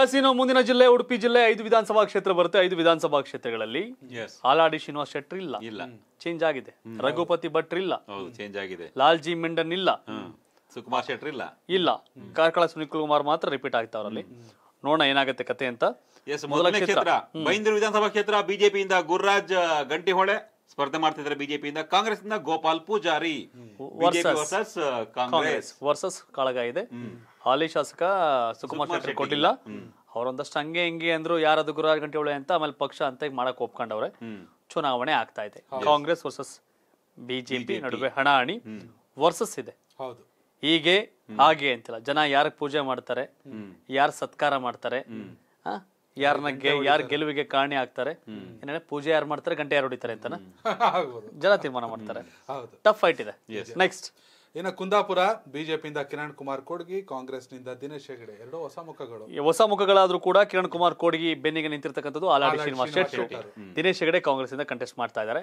S ಇನ್ನು ಮುಂದಿನ ಜಿಲ್ಲೆ ಉಡುಪಿ ಜಿಲ್ಲೆ ಐದು ವಿಧಾನಸಭಾ ಕ್ಷೇತ್ರ ಬರುತ್ತೆ ಐದು ವಿಧಾನಸಭಾ ಕ್ಷೇತ್ರಗಳಲ್ಲಿ ಹಾಲಾಡಿ ಶ್ರೀನಿವಾಸ್ ಶೆಟ್ಟರ್ ಇಲ್ಲ ಇಲ್ಲ ಚೇಂಜ್ ಆಗಿದೆ ರಘುಪತಿ ಭಟ್ ಇಲ್ಲ ಚೇಂಜ್ ಆಗಿದೆ ಲಾಲ್ಜಿ ಮೆಂಡನ್ ಇಲ್ಲ ಸುಕುಮಾರ್ ಶೆಟ್ಟರ್ ಇಲ್ಲ ಇಲ್ಲ ಕಾರ್ಕಳ ಸುನಿಲ್ ಕುಮಾರ್ ಮಾತ್ರ ರಿಪೀಟ್ ಅವರಲ್ಲಿ ನೋಡೋಣ ಏನಾಗುತ್ತೆ ಕತೆ ಅಂತ ಎಸ್ ಮೊದಲ ಕ್ಷೇತ್ರ ಬೈಂದೂರು ವಿಧಾನಸಭಾ ಕ್ಷೇತ್ರ ಬಿಜೆಪಿಯಿಂದ ಗುರುರಾಜ್ ಗಂಟಿಹೊಳೆ ಸ್ಪರ್ಧೆ ಮಾಡ್ತಿದ್ದಾರೆ ಬಿಜೆಪಿಯಿಂದ ಕಾಂಗ್ರೆಸ್ ಗೋಪಾಲ್ ಪೂಜಾರಿ ವರ್ಸಸ್ ಕಾಂಗ್ರೆಸ್ ವರ್ಸಸ್ ಕಾಳಗ ಇದೆ ಹಾಲಿ ಶಾಸಕ ಸುಕುಮಾರ್ ಶೆಟ್ಟಿ ಕೊಟ್ಟಿಲ್ಲ ಅವರೊಂದಷ್ಟು ಹಂಗೆ ಹಿಂಗೆ ಅಂದ್ರು ಯಾರದು ಗುರುವಾರ ಗಂಟೆ ಒಳ್ಳೆ ಅಂತ ಆಮೇಲೆ ಪಕ್ಷ ಅಂತ ಮಾಡಕ್ ಒಪ್ಕೊಂಡವ್ರೆ ಚುನಾವಣೆ ಆಗ್ತಾ ಇದೆ ಕಾಂಗ್ರೆಸ್ ವರ್ಸಸ್ ಬಿಜೆಪಿ ನಡುವೆ ಹಣಿ ವರ್ಸಸ್ ಇದೆ ಹೀಗೆ ಹಾಗೆ ಅಂತಿಲ್ಲ ಜನ ಯಾರ ಪೂಜೆ ಮಾಡ್ತಾರೆ ಯಾರ ಸತ್ಕಾರ ಮಾಡ್ತಾರೆ ಯಾರನ್ನ ಯಾರ ಗೆಲುವಿಗೆ ಕಾರಣಿ ಆಗ್ತಾರೆ ಪೂಜೆ ಯಾರು ಮಾಡ್ತಾರೆ ಗಂಟೆ ಯಾರು ಹೊಡಿತಾರೆ ಅಂತಾನೆ ಜನ ತೀರ್ಮಾನ ಮಾಡ್ತಾರೆ ಟಫ್ ಫೈಟ್ ಇದೆ ನೆಕ್ಸ್ಟ್ ಇನ್ನು ಕುಂದಾಪುರ ಬಿಜೆಪಿಯಿಂದ ಕಿರಣ್ ಕುಮಾರ್ ಕೋಡ್ಗಿ ನಿಂದ ದಿನೇಶ್ ಹೆಗಡೆ ಎರಡು ಹೊಸ ಮುಖಗಳು ಹೊಸ ಮುಖಗಳಾದ್ರೂ ಕೂಡ ಕಿರಣ್ ಕುಮಾರ್ ಕೋಡ್ಗಿ ಬೆನ್ನಿಗೆ ನಿಂತಿರ್ತಕ್ಕಂಥದ್ದು ಆಲಾಡಿ ಶ್ರೀನಿವಾಸ್ ಶೆಟ್ಟಿ ದಿನೇಶ್ ಹೆಗಡೆ ಕಾಂಗ್ರೆಸ್ ಇಂದ ಕಂಟೆಸ್ಟ್ ಮಾಡ್ತಾ ಇದ್ದಾರೆ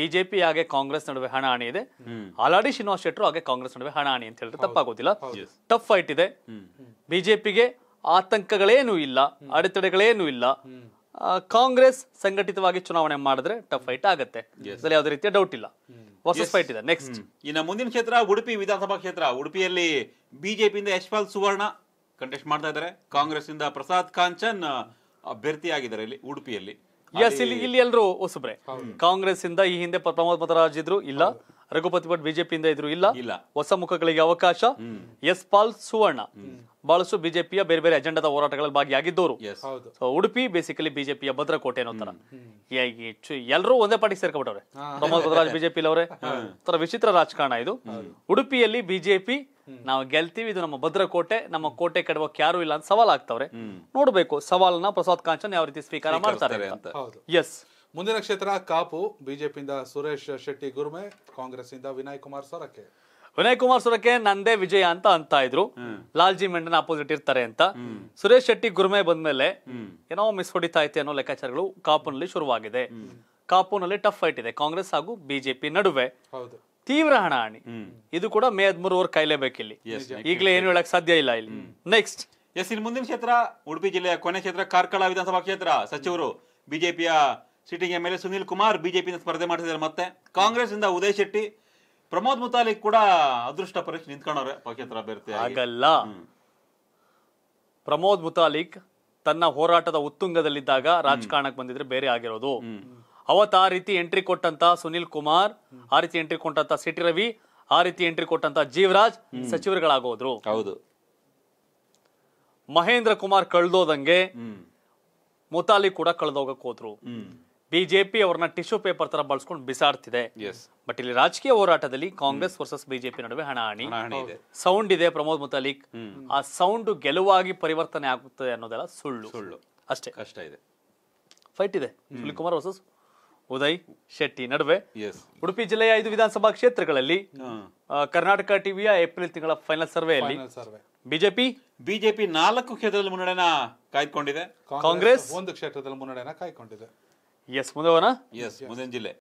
ಬಿಜೆಪಿ ಹಾಗೆ ಕಾಂಗ್ರೆಸ್ ನಡುವೆ ಹಣ ಹಣಿ ಇದೆ ಆಲಾಡಿ ಶ್ರೀನಿವಾಸ್ ಶೆಟ್ಟರು ಹಾಗೆ ಕಾಂಗ್ರೆಸ್ ನಡುವೆ ಹಣ ಹಣಿ ಅಂತ ಹೇಳಿದ್ರೆ ತಪ್ಪಾಗೋದಿಲ್ಲ ಟಫ್ ಫೈಟ್ ಇದೆ ಬಿಜೆಪಿಗೆ ಆತಂಕಗಳೇನೂ ಇಲ್ಲ ಅಡೆತಡೆಗಳೇನೂ ಇಲ್ಲ ಕಾಂಗ್ರೆಸ್ ಸಂಘಟಿತವಾಗಿ ಚುನಾವಣೆ ಮಾಡಿದ್ರೆ ಟಫ್ ಫೈಟ್ ಆಗುತ್ತೆ ಯಾವುದೇ ರೀತಿಯ ಡೌಟ್ ಇಲ್ಲ ವರ್ಸಸ್ ಫೈಟ್ ಇದೆ ನೆಕ್ಸ್ಟ್ ಇನ್ನು ಮುಂದಿನ ಕ್ಷೇತ್ರ ಉಡುಪಿ ವಿಧಾನಸಭಾ ಕ್ಷೇತ್ರ ಉಡುಪಿಯಲ್ಲಿ ಬಿಜೆಪಿಯಿಂದ ಯಶ್ಪಾಲ್ ಸುವರ್ಣ ಕಂಟೆಸ್ಟ್ ಮಾಡ್ತಾ ಇದ್ದಾರೆ ಕಾಂಗ್ರೆಸ್ ಇಂದ ಪ್ರಸಾದ್ ಕಾಂಚನ್ ಆಗಿದ್ದಾರೆ ಇಲ್ಲಿ ಉಡುಪಿಯಲ್ಲಿ ಎಸ್ ಇಲ್ಲಿ ಇಲ್ಲಿ ಎಲ್ಲರೂ ಹೊಸಬ್ರೆ ಕಾಂಗ್ರೆಸ್ ಇಂದ ಈ ಹಿಂದೆ ಪ್ರಮೋದ್ ಮತರಾಜ್ ಇದ್ರು ಇಲ್ಲ ರಘುಪತಿ ಭಟ್ ಬಿಜೆಪಿಯಿಂದ ಇದ್ರು ಇಲ್ಲ ಇಲ್ಲ ಹೊಸ ಮುಖಗಳಿಗೆ ಅವಕಾಶ ಎಸ್ ಪಾಲ್ ಸುವರ್ಣ ಬಹಳಷ್ಟು ಬಿಜೆಪಿಯ ಬೇರೆ ಬೇರೆ ಅಜೆಂಡಾದ ಹೋರಾಟಗಳಲ್ಲಿ ಭಾಗಿಯಾಗಿದ್ದವರು ಉಡುಪಿ ಬೇಸಿಕಲಿ ಬಿಜೆಪಿಯ ಭದ್ರಕೋಟೆ ಅನ್ನೋ ತರ ಎಲ್ಲರೂ ಒಂದೇ ಪಾರ್ಟಿ ಸೇರ್ಕೊಂಡ್ಬಿಟ್ಟವ್ರೆ ಪ್ರಮೋದ್ ಬಿಜೆಪಿ ಅವರೇ ತರ ವಿಚಿತ್ರ ರಾಜಕಾರಣ ಇದು ಉಡುಪಿಯಲ್ಲಿ ಬಿಜೆಪಿ ನಾವು ಗೆಲ್ತೀವಿ ಇದು ನಮ್ಮ ಭದ್ರಕೋಟೆ ನಮ್ಮ ಕೋಟೆ ಕಡವಕ್ಕೆ ಯಾರು ಇಲ್ಲ ಅಂತ ಸವಾಲ್ ಆಗ್ತಾವ್ರೆ ನೋಡ್ಬೇಕು ಸವಾಲನ್ನ ಪ್ರಸಾದ್ ಕಾಂಚನ್ ಯಾವ ರೀತಿ ಸ್ವೀಕಾರ ಮಾಡ್ತಾರೆ ಅಂತ ಎಸ್ ಮುಂದಿನ ಕ್ಷೇತ್ರ ಕಾಪು ಬಿಜೆಪಿಯಿಂದ ಸುರೇಶ್ ಶೆಟ್ಟಿ ಗುರುಮೆ ಕಾಂಗ್ರೆಸ್ ಇಂದ ವಿನಯ್ ಕುಮಾರ್ ಸೊರಕೆ ವಿನಯ್ ಕುಮಾರ್ ಸುರಕ್ಕೆ ನಂದೇ ವಿಜಯ ಅಂತ ಅಂತ ಇದ್ರು ಲಾಲ್ಜಿ ಮೆಂಡನ್ ಅಪೋಸಿಟ್ ಇರ್ತಾರೆ ಅಂತ ಸುರೇಶ್ ಶೆಟ್ಟಿ ಗುರುಮೆ ಬಂದ್ಮೇಲೆ ಏನೋ ಮಿಸ್ ಹೊಡಿತಾ ಐತೆ ಅನ್ನೋ ಲೆಕ್ಕಾಚಾರಗಳು ಕಾಪುನಲ್ಲಿ ಶುರುವಾಗಿದೆ ಕಾಪುನಲ್ಲಿ ಟಫ್ ಫೈಟ್ ಇದೆ ಕಾಂಗ್ರೆಸ್ ಹಾಗೂ ಬಿಜೆಪಿ ನಡುವೆ ತೀವ್ರ ಹಣಾಹಣಿ ಇದು ಕೂಡ ಮೇ ಹದಿಮೂರು ಓವರ್ ಇಲ್ಲಿ ಈಗಲೇ ಏನು ಹೇಳಕ್ ಸಾಧ್ಯ ಇಲ್ಲ ಇಲ್ಲಿ ನೆಕ್ಸ್ಟ್ ಎಸ್ ಇನ್ ಮುಂದಿನ ಕ್ಷೇತ್ರ ಉಡುಪಿ ಜಿಲ್ಲೆಯ ಕೊನೆ ಕ್ಷೇತ್ರ ಕಾರ್ಕಳ ವಿಧಾನಸಭಾ ಕ್ಷೇತ್ರ ಸಚಿವರು ಬಿಜೆಪಿಯ sitting M L A Sunil Kumar ಬಿಜೆಪಿಯಿಂದ ಸ್ಪರ್ಧೆ ಮಾಡಿಸಿದ್ದಾರೆ ಮತ್ತೆ ಕಾಂಗ್ರೆಸ್ ಇಂದ ಉದಯ್ ಶೆಟ್ಟಿ ಪ್ರಮೋದ್ ಮುತಾಲಿಕ್ ಕೂಡ ಅದೃಷ್ಟ ಪರೀಕ್ಷೆ ನಿಂತ್ಕೊಂಡವ್ರೆ ಪಕ್ಷೇತರ ಅಭ್ಯರ್ಥಿ ಆಗಲ್ಲ ಪ್ರಮೋದ್ ಮುತಾಲಿಕ್ ತನ್ನ ಹೋರಾಟದ ಉತ್ತುಂಗದಲ್ಲಿದ್ದಾಗ ರಾಜಕಾರಣಕ್ಕೆ ಬಂದಿದ್ರೆ ಬೇರೆ ಆಗಿರೋದು ಅವತ್ ಆ ರೀತಿ ಎಂಟ್ರಿ ಕೊಟ್ಟಂತ ಸುನಿಲ್ ಕುಮಾರ್ ಆ ರೀತಿ ಎಂಟ್ರಿ ಕೊಟ್ಟಂತ ಸಿಟಿ ರವಿ ಆ ರೀತಿ ಎಂಟ್ರಿ ಕೊಟ್ಟಂತ ಜೀವರಾಜ್ ಸಚಿವರುಗಳಾಗೋದ್ರು ಹೌದು ಮಹೇಂದ್ರ ಕುಮಾರ್ ಕಳ್ದೋದಂಗೆ ಮುತಾಲಿಕ್ ಕೂಡ ಕಳ್ದೋಗಕ್ ಹೋದ್ರು ಬಿಜೆಪಿ ಅವ್ರನ್ನ ಟಿಶ್ಯೂ ಪೇಪರ್ ತರ ಬಳಸ್ಕೊಂಡು ಬಿಸಾಡ್ತಿದೆ ಬಟ್ ಇಲ್ಲಿ ರಾಜಕೀಯ ಹೋರಾಟದಲ್ಲಿ ಕಾಂಗ್ರೆಸ್ ವರ್ಸಸ್ ಬಿಜೆಪಿ ನಡುವೆ ಹಣಾಹಣಿ ಸೌಂಡ್ ಇದೆ ಪ್ರಮೋದ್ ಮುತಾಲಿಕ್ ಆ ಸೌಂಡ್ ಗೆಲುವಾಗಿ ಪರಿವರ್ತನೆ ಆಗುತ್ತದೆ ಅನ್ನೋದೆಲ್ಲ ಸುಳ್ಳು ಸುಳ್ಳು ಅಷ್ಟೇ ಕಷ್ಟ ಇದೆ ಫೈಟ್ ಇದೆ ಸುನಿಲ್ ಕುಮಾರ್ ವರ್ಸಸ್ ಉದಯ್ ಶೆಟ್ಟಿ ನಡುವೆ ಉಡುಪಿ ಜಿಲ್ಲೆಯ ಐದು ವಿಧಾನಸಭಾ ಕ್ಷೇತ್ರಗಳಲ್ಲಿ ಕರ್ನಾಟಕ ಟಿವಿಯ ಏಪ್ರಿಲ್ ತಿಂಗಳ ಫೈನಲ್ ಸರ್ವೆಯಲ್ಲಿ ಬಿಜೆಪಿ ಬಿಜೆಪಿ ನಾಲ್ಕು ಕ್ಷೇತ್ರದಲ್ಲಿ ಮುನ್ನಡೆನ ಕಾಯ್ದುಕೊಂಡಿದೆ ಕಾಂಗ್ರೆಸ್ ಒಂದು ಕ್ಷೇತ್ರದಲ್ಲಿ ಮುನ್ನಡೆನ ಕಾಯ್ಕೊಂಡಿದೆ Yes, Mundavana? Yes, yes.